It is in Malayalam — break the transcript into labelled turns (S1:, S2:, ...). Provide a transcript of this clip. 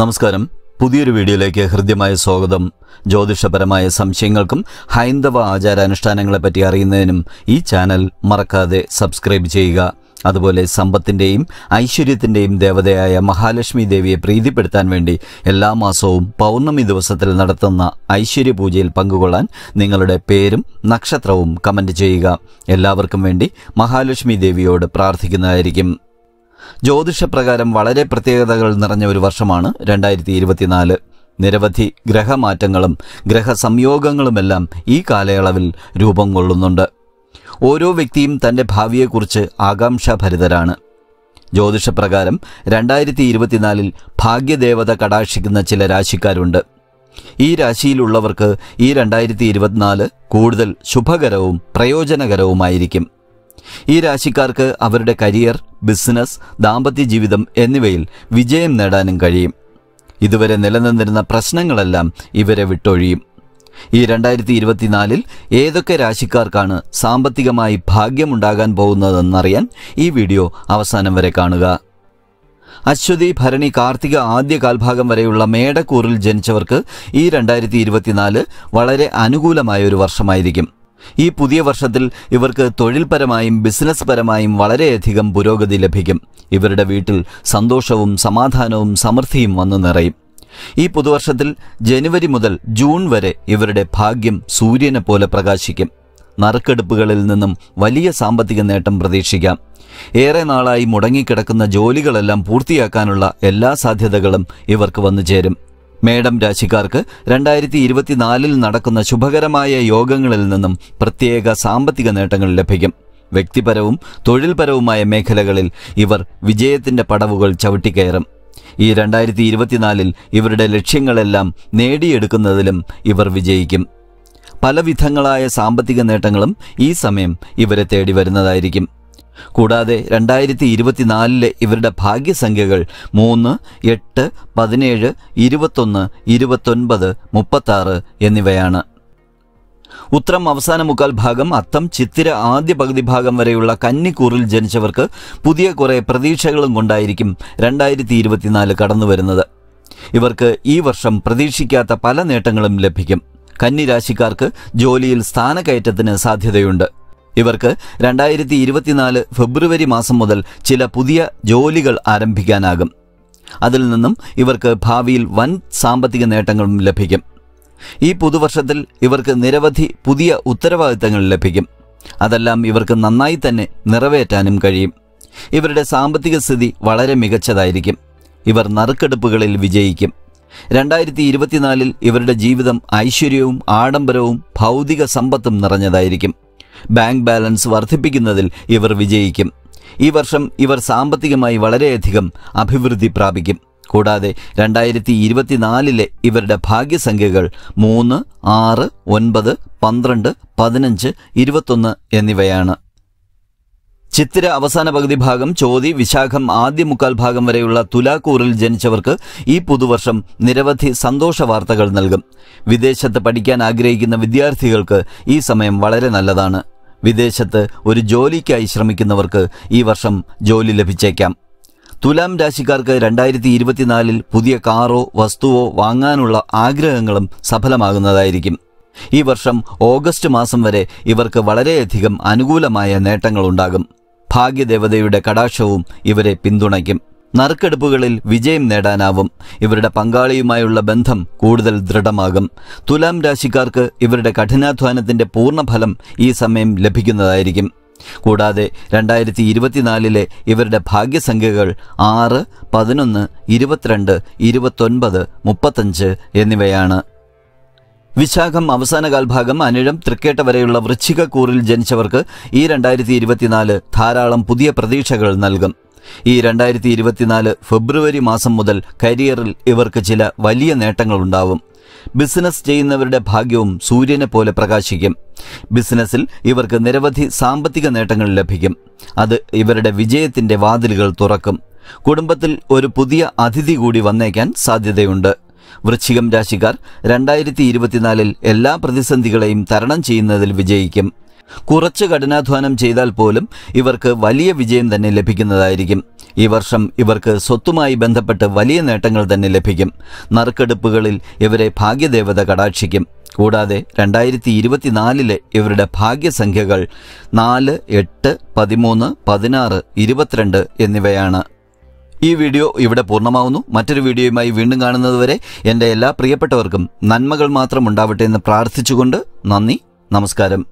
S1: നമസ്കാരം പുതിയൊരു വീഡിയോയിലേക്ക് ഹൃദ്യമായ സ്വാഗതം ജ്യോതിഷപരമായ സംശയങ്ങൾക്കും ഹൈന്ദവ ആചാരാനുഷ്ഠാനങ്ങളെപ്പറ്റി അറിയുന്നതിനും ഈ ചാനൽ മറക്കാതെ സബ്സ്ക്രൈബ് ചെയ്യുക അതുപോലെ സമ്പത്തിൻ്റെയും ഐശ്വര്യത്തിൻ്റെയും ദേവതയായ മഹാലക്ഷ്മി ദേവിയെ പ്രീതിപ്പെടുത്താൻ വേണ്ടി എല്ലാ മാസവും പൗർണമി ദിവസത്തിൽ നടത്തുന്ന ഐശ്വര്യ പൂജയിൽ പങ്കുകൊള്ളാൻ നിങ്ങളുടെ പേരും നക്ഷത്രവും കമന്റ് ചെയ്യുക എല്ലാവർക്കും വേണ്ടി മഹാലക്ഷ്മി ദേവിയോട് പ്രാർത്ഥിക്കുന്നതായിരിക്കും ജ്യോതിഷപ്രകാരം വളരെ പ്രത്യേകതകൾ നിറഞ്ഞ ഒരു വർഷമാണ് രണ്ടായിരത്തി ഇരുപത്തിനാല് നിരവധി ഗ്രഹമാറ്റങ്ങളും ഗ്രഹസംയോഗങ്ങളുമെല്ലാം ഈ കാലയളവിൽ രൂപം കൊള്ളുന്നുണ്ട് ഓരോ വ്യക്തിയും തൻ്റെ ഭാവിയെക്കുറിച്ച് ആകാംക്ഷാഭരിതരാണ് ജ്യോതിഷപ്രകാരം രണ്ടായിരത്തി ഇരുപത്തിനാലിൽ ഭാഗ്യദേവത കടാക്ഷിക്കുന്ന ചില രാശിക്കാരുണ്ട് ഈ രാശിയിലുള്ളവർക്ക് ഈ രണ്ടായിരത്തി ഇരുപത്തിനാല് കൂടുതൽ ശുഭകരവും പ്രയോജനകരവുമായിരിക്കും ഈ രാശിക്കാർക്ക് അവരുടെ കരിയർ ബിസിനസ് ദാമ്പത്യ ജീവിതം എന്നിവയിൽ വിജയം നേടാനും കഴിയും ഇതുവരെ നിലനിന്നിരുന്ന പ്രശ്നങ്ങളെല്ലാം ഇവരെ വിട്ടൊഴിയും ഈ രണ്ടായിരത്തി ഇരുപത്തിനാലിൽ ഏതൊക്കെ രാശിക്കാർക്കാണ് സാമ്പത്തികമായി ഭാഗ്യമുണ്ടാകാൻ പോകുന്നതെന്നറിയാൻ ഈ വീഡിയോ അവസാനം വരെ കാണുക അശ്വതി ഭരണി കാർത്തിക ആദ്യ കാൽഭാഗം വരെയുള്ള മേടക്കൂറിൽ ജനിച്ചവർക്ക് ഈ രണ്ടായിരത്തി വളരെ അനുകൂലമായ ഒരു വർഷമായിരിക്കും ഈ പുതിയ വർഷത്തിൽ ഇവർക്ക് തൊഴിൽപരമായും ബിസിനസ് പരമായും വളരെയധികം പുരോഗതി ലഭിക്കും ഇവരുടെ വീട്ടിൽ സന്തോഷവും സമാധാനവും സമൃദ്ധിയും വന്നു നിറയും ഈ പുതുവർഷത്തിൽ ജനുവരി മുതൽ ജൂൺ വരെ ഇവരുടെ ഭാഗ്യം സൂര്യനെ പോലെ പ്രകാശിക്കും നറുക്കെടുപ്പുകളിൽ നിന്നും വലിയ സാമ്പത്തിക നേട്ടം പ്രതീക്ഷിക്കാം ഏറെ നാളായി മുടങ്ങിക്കിടക്കുന്ന ജോലികളെല്ലാം പൂർത്തിയാക്കാനുള്ള എല്ലാ സാധ്യതകളും ഇവർക്ക് വന്നു ചേരും മേഡം രാശിക്കാർക്ക് രണ്ടായിരത്തി ഇരുപത്തിനാലിൽ നടക്കുന്ന ശുഭകരമായ യോഗങ്ങളിൽ നിന്നും പ്രത്യേക സാമ്പത്തിക നേട്ടങ്ങൾ ലഭിക്കും വ്യക്തിപരവും തൊഴിൽപരവുമായ മേഖലകളിൽ ഇവർ വിജയത്തിന്റെ പടവുകൾ ചവിട്ടിക്കയറും ഈ രണ്ടായിരത്തി ഇരുപത്തിനാലിൽ ഇവരുടെ ലക്ഷ്യങ്ങളെല്ലാം നേടിയെടുക്കുന്നതിലും ഇവർ വിജയിക്കും പലവിധങ്ങളായ സാമ്പത്തിക നേട്ടങ്ങളും ഈ സമയം ഇവരെ തേടി വരുന്നതായിരിക്കും കൂടാതെ രണ്ടായിരത്തി ഇരുപത്തിനാലിലെ ഇവരുടെ ഭാഗ്യസംഖ്യകൾ മൂന്ന് എട്ട് പതിനേഴ് ഇരുപത്തൊന്ന് ഇരുപത്തൊൻപത് മുപ്പത്താറ് എന്നിവയാണ് ഉത്രം അവസാന മുക്കാൽ ഭാഗം അത്തം ചിത്തിര ആദ്യ പകുതി ഭാഗം വരെയുള്ള കന്നിക്കൂറിൽ ജനിച്ചവർക്ക് പുതിയ കുറേ പ്രതീക്ഷകളും കൊണ്ടായിരിക്കും രണ്ടായിരത്തി ഇരുപത്തിനാല് കടന്നു വരുന്നത് ഇവർക്ക് ഈ വർഷം പ്രതീക്ഷിക്കാത്ത പല നേട്ടങ്ങളും ലഭിക്കും കന്നിരാശിക്കാർക്ക് ജോലിയിൽ സ്ഥാനക്കയറ്റത്തിന് സാധ്യതയുണ്ട് ഇവർക്ക് രണ്ടായിരത്തി ഇരുപത്തിനാല് ഫെബ്രുവരി മാസം മുതൽ ചില പുതിയ ജോലികൾ ആരംഭിക്കാനാകും അതിൽ നിന്നും ഇവർക്ക് ഭാവിയിൽ വൻ സാമ്പത്തിക നേട്ടങ്ങളും ലഭിക്കും ഈ പുതുവർഷത്തിൽ ഇവർക്ക് നിരവധി പുതിയ ഉത്തരവാദിത്തങ്ങൾ ലഭിക്കും അതെല്ലാം ഇവർക്ക് നന്നായി തന്നെ നിറവേറ്റാനും കഴിയും ഇവരുടെ സാമ്പത്തിക സ്ഥിതി വളരെ മികച്ചതായിരിക്കും ഇവർ നറുക്കെടുപ്പുകളിൽ വിജയിക്കും രണ്ടായിരത്തി ഇരുപത്തിനാലിൽ ഇവരുടെ ജീവിതം ഐശ്വര്യവും ആഡംബരവും ഭൗതിക സമ്പത്തും നിറഞ്ഞതായിരിക്കും ബാങ്ക് ബാലൻസ് വർദ്ധിപ്പിക്കുന്നതിൽ ഇവർ വിജയിക്കും ഈ വർഷം ഇവർ സാമ്പത്തികമായി വളരെയധികം അഭിവൃദ്ധി പ്രാപിക്കും കൂടാതെ രണ്ടായിരത്തി ഇരുപത്തിനാലിലെ ഇവരുടെ ഭാഗ്യസംഖ്യകൾ മൂന്ന് ആറ് ഒൻപത് പന്ത്രണ്ട് പതിനഞ്ച് ഇരുപത്തൊന്ന് എന്നിവയാണ് ചിത്തിര അവസാന പകുതി ഭാഗം ചോതി വിശാഖം ആദ്യ മുക്കാൽ ഭാഗം വരെയുള്ള തുലാക്കൂറിൽ ജനിച്ചവർക്ക് ഈ പുതുവർഷം നിരവധി സന്തോഷ വാർത്തകൾ നൽകും വിദേശത്ത് പഠിക്കാൻ ആഗ്രഹിക്കുന്ന വിദ്യാർത്ഥികൾക്ക് ഈ സമയം വളരെ നല്ലതാണ് വിദേശത്ത് ഒരു ജോലിക്കായി ശ്രമിക്കുന്നവർക്ക് ഈ വർഷം ജോലി ലഭിച്ചേക്കാം തുലാം രാശിക്കാർക്ക് രണ്ടായിരത്തി ഇരുപത്തിനാലിൽ പുതിയ കാറോ വസ്തുവോ വാങ്ങാനുള്ള ആഗ്രഹങ്ങളും സഫലമാകുന്നതായിരിക്കും ഈ വർഷം ഓഗസ്റ്റ് മാസം വരെ ഇവർക്ക് വളരെയധികം അനുകൂലമായ നേട്ടങ്ങളുണ്ടാകും ഭാഗ്യദേവതയുടെ കടാക്ഷവും ഇവരെ പിന്തുണയ്ക്കും നറുക്കെടുപ്പുകളിൽ വിജയം നേടാനാവും ഇവരുടെ പങ്കാളിയുമായുള്ള ബന്ധം കൂടുതൽ ദൃഢമാകും തുലാം രാശിക്കാർക്ക് ഇവരുടെ കഠിനാധ്വാനത്തിന്റെ പൂർണ്ണഫലം ഈ സമയം ലഭിക്കുന്നതായിരിക്കും കൂടാതെ രണ്ടായിരത്തി ഇരുപത്തിനാലിലെ ഇവരുടെ ഭാഗ്യസംഖ്യകൾ ആറ് പതിനൊന്ന് ഇരുപത്തിരണ്ട് ഇരുപത്തൊൻപത് മുപ്പത്തഞ്ച് എന്നിവയാണ് വിശാഖം അവസാന കാൽഭാഗം അനിഴം തൃക്കേട്ട വരെയുള്ള വൃശ്ചിക കൂറിൽ ജനിച്ചവർക്ക് ഈ രണ്ടായിരത്തി ധാരാളം പുതിയ പ്രതീക്ഷകൾ നൽകും ഈ രണ്ടായിരത്തി ഇരുപത്തിനാല് ഫെബ്രുവരി മാസം മുതൽ കരിയറിൽ ഇവർക്ക് ചില വലിയ നേട്ടങ്ങളുണ്ടാവും ബിസിനസ് ചെയ്യുന്നവരുടെ ഭാഗ്യവും സൂര്യനെ പോലെ പ്രകാശിക്കും ബിസിനസ്സിൽ ഇവർക്ക് നിരവധി സാമ്പത്തിക നേട്ടങ്ങൾ ലഭിക്കും അത് ഇവരുടെ വിജയത്തിന്റെ വാതിലുകൾ തുറക്കും കുടുംബത്തിൽ ഒരു പുതിയ അതിഥി കൂടി വന്നേക്കാൻ സാധ്യതയുണ്ട് വൃശ്ചികം രാശിക്കാർ രണ്ടായിരത്തി ഇരുപത്തിനാലിൽ എല്ലാ പ്രതിസന്ധികളെയും തരണം ചെയ്യുന്നതിൽ വിജയിക്കും കുറച്ച് കഠിനാധ്വാനം ചെയ്താൽ പോലും ഇവർക്ക് വലിയ വിജയം തന്നെ ലഭിക്കുന്നതായിരിക്കും ഈ വർഷം ഇവർക്ക് സ്വത്തുമായി ബന്ധപ്പെട്ട് വലിയ നേട്ടങ്ങൾ തന്നെ ലഭിക്കും നറുക്കെടുപ്പുകളിൽ ഇവരെ ഭാഗ്യദേവത കടാക്ഷിക്കും കൂടാതെ രണ്ടായിരത്തി ഇരുപത്തിനാലിലെ ഇവരുടെ ഭാഗ്യസംഖ്യകൾ നാല് എട്ട് പതിമൂന്ന് പതിനാറ് ഇരുപത്തിരണ്ട് എന്നിവയാണ് ഈ വീഡിയോ ഇവിടെ പൂർണ്ണമാവുന്നു മറ്റൊരു വീഡിയോയുമായി വീണ്ടും കാണുന്നതുവരെ എൻ്റെ എല്ലാ പ്രിയപ്പെട്ടവർക്കും നന്മകൾ മാത്രം ഉണ്ടാവട്ടെ എന്ന് പ്രാർത്ഥിച്ചുകൊണ്ട് നന്ദി നമസ്കാരം